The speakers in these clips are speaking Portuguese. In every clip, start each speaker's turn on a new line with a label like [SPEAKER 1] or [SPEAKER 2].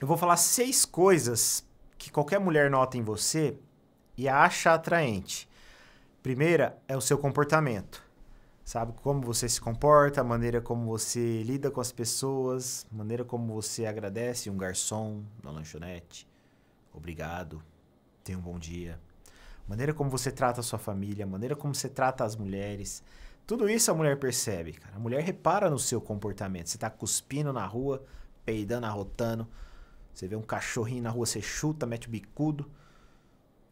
[SPEAKER 1] eu vou falar seis coisas que qualquer mulher nota em você e acha atraente. Primeira é o seu comportamento. Sabe como você se comporta, a maneira como você lida com as pessoas, maneira como você agradece um garçom na lanchonete. Obrigado. Tenha um bom dia. Maneira como você trata a sua família, maneira como você trata as mulheres. Tudo isso a mulher percebe, cara. A mulher repara no seu comportamento. Você tá cuspindo na rua, peidando, arrotando você vê um cachorrinho na rua, você chuta, mete o bicudo.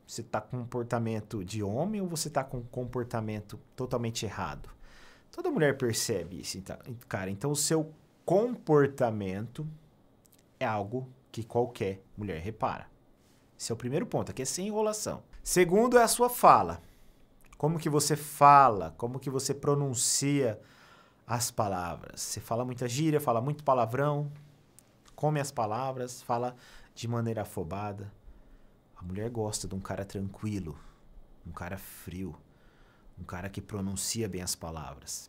[SPEAKER 1] Você está com comportamento de homem ou você está com comportamento totalmente errado? Toda mulher percebe isso, então, cara. Então, o seu comportamento é algo que qualquer mulher repara. Esse é o primeiro ponto, aqui é sem enrolação. Segundo é a sua fala. Como que você fala, como que você pronuncia as palavras. Você fala muita gíria, fala muito palavrão, come as palavras, fala de maneira afobada. A mulher gosta de um cara tranquilo, um cara frio, um cara que pronuncia bem as palavras.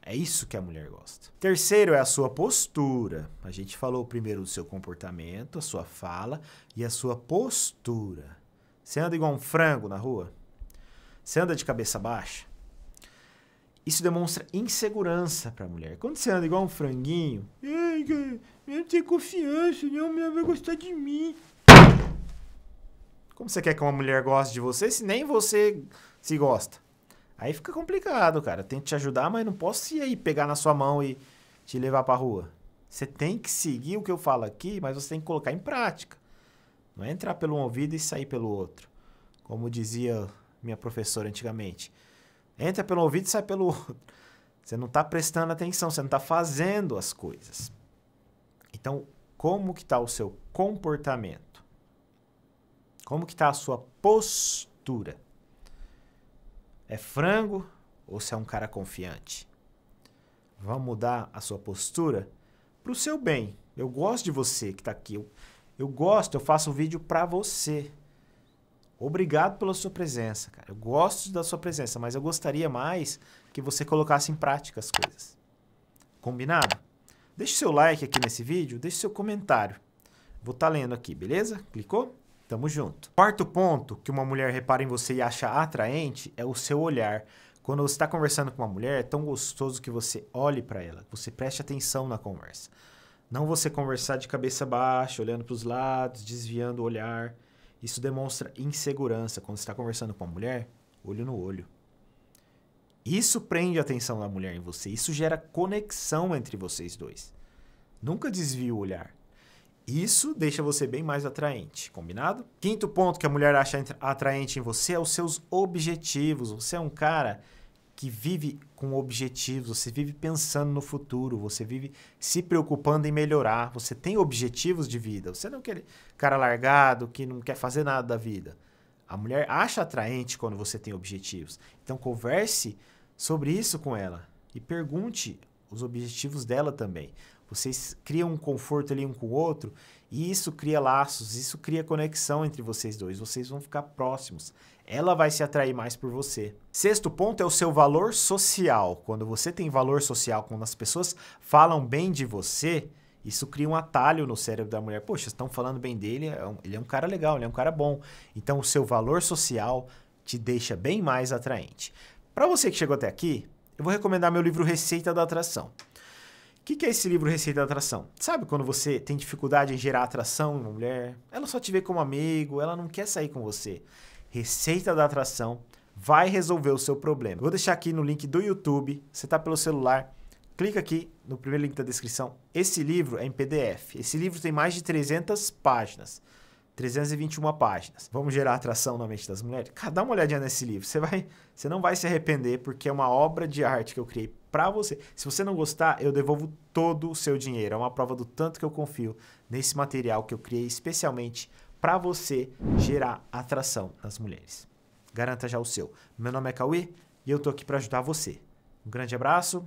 [SPEAKER 1] É isso que a mulher gosta. Terceiro é a sua postura. A gente falou primeiro do seu comportamento, a sua fala e a sua postura. Você anda igual um frango na rua? Você anda de cabeça baixa? Isso demonstra insegurança para a mulher. Quando você anda igual um franguinho, não tem confiança, nenhuma mulher vai gostar de mim. Como você quer que uma mulher goste de você se nem você se gosta? Aí fica complicado, cara. Tento te ajudar, mas não posso ir aí pegar na sua mão e te levar pra rua. Você tem que seguir o que eu falo aqui, mas você tem que colocar em prática. Não é entrar pelo um ouvido e sair pelo outro. Como dizia minha professora antigamente. Entra pelo ouvido e sai pelo outro. Você não tá prestando atenção, você não tá fazendo as coisas. Então, como que está o seu comportamento? Como que está a sua postura? É frango ou se é um cara confiante? Vamos mudar a sua postura para o seu bem. Eu gosto de você que está aqui. Eu, eu gosto, eu faço vídeo para você. Obrigado pela sua presença, cara. Eu gosto da sua presença, mas eu gostaria mais que você colocasse em prática as coisas. Combinado? Deixe seu like aqui nesse vídeo, deixe seu comentário. Vou estar tá lendo aqui, beleza? Clicou? Tamo junto. Quarto ponto que uma mulher repara em você e acha atraente é o seu olhar. Quando você está conversando com uma mulher, é tão gostoso que você olhe para ela, que você preste atenção na conversa. Não você conversar de cabeça baixa, olhando para os lados, desviando o olhar. Isso demonstra insegurança. Quando você está conversando com uma mulher, olho no olho. Isso prende a atenção da mulher em você, isso gera conexão entre vocês dois. Nunca desvie o olhar. Isso deixa você bem mais atraente, combinado? Quinto ponto que a mulher acha atraente em você é os seus objetivos. Você é um cara que vive com objetivos, você vive pensando no futuro, você vive se preocupando em melhorar, você tem objetivos de vida. Você não é aquele cara largado que não quer fazer nada da vida. A mulher acha atraente quando você tem objetivos. Então converse sobre isso com ela e pergunte os objetivos dela também. Vocês criam um conforto ali um com o outro e isso cria laços, isso cria conexão entre vocês dois. Vocês vão ficar próximos. Ela vai se atrair mais por você. Sexto ponto é o seu valor social. Quando você tem valor social, quando as pessoas falam bem de você, isso cria um atalho no cérebro da mulher. Poxa, estão falando bem dele, é ele é um cara legal, ele é um cara bom. Então, o seu valor social te deixa bem mais atraente. Para você que chegou até aqui, eu vou recomendar meu livro Receita da Atração. O que, que, é esse livro Receita da Atração? Sabe quando você tem dificuldade em gerar atração em uma mulher? Ela só te vê como amigo, ela não quer sair com você. Receita da Atração vai resolver o seu problema. Vou deixar aqui no link do YouTube, você está pelo celular, clica aqui no primeiro link da descrição. Esse livro é em PDF. Esse livro tem mais de 300 páginas. 321 páginas. Vamos gerar atração na mente das mulheres? Cara, dá uma olhadinha nesse livro. Você, vai, você não vai se arrepender, porque é uma obra de arte que eu criei para você. Se você não gostar, eu devolvo todo o seu dinheiro. É uma prova do tanto que eu confio nesse material que eu criei especialmente para você gerar atração nas mulheres. Garanta já o seu. Meu nome é Cauê e eu tô aqui para ajudar você. Um grande abraço.